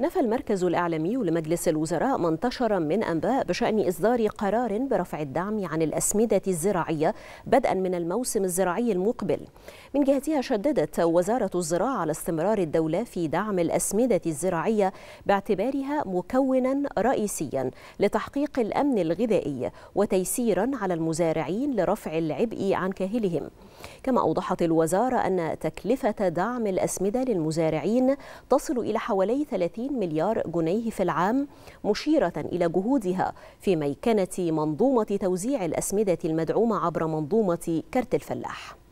نفى المركز الإعلامي لمجلس الوزراء ما انتشر من أنباء بشأن إصدار قرار برفع الدعم عن الأسمدة الزراعية بدءا من الموسم الزراعي المقبل من جهتها شددت وزارة الزراعة على استمرار الدولة في دعم الأسمدة الزراعية باعتبارها مكونا رئيسيا لتحقيق الأمن الغذائي وتيسيرا على المزارعين لرفع العبء عن كاهلهم كما أوضحت الوزارة أن تكلفة دعم الأسمدة للمزارعين تصل إلى حوالي 30 مليار جنيه في العام مشيرة إلى جهودها في ميكنة منظومة توزيع الأسمدة المدعومة عبر منظومة كرت الفلاح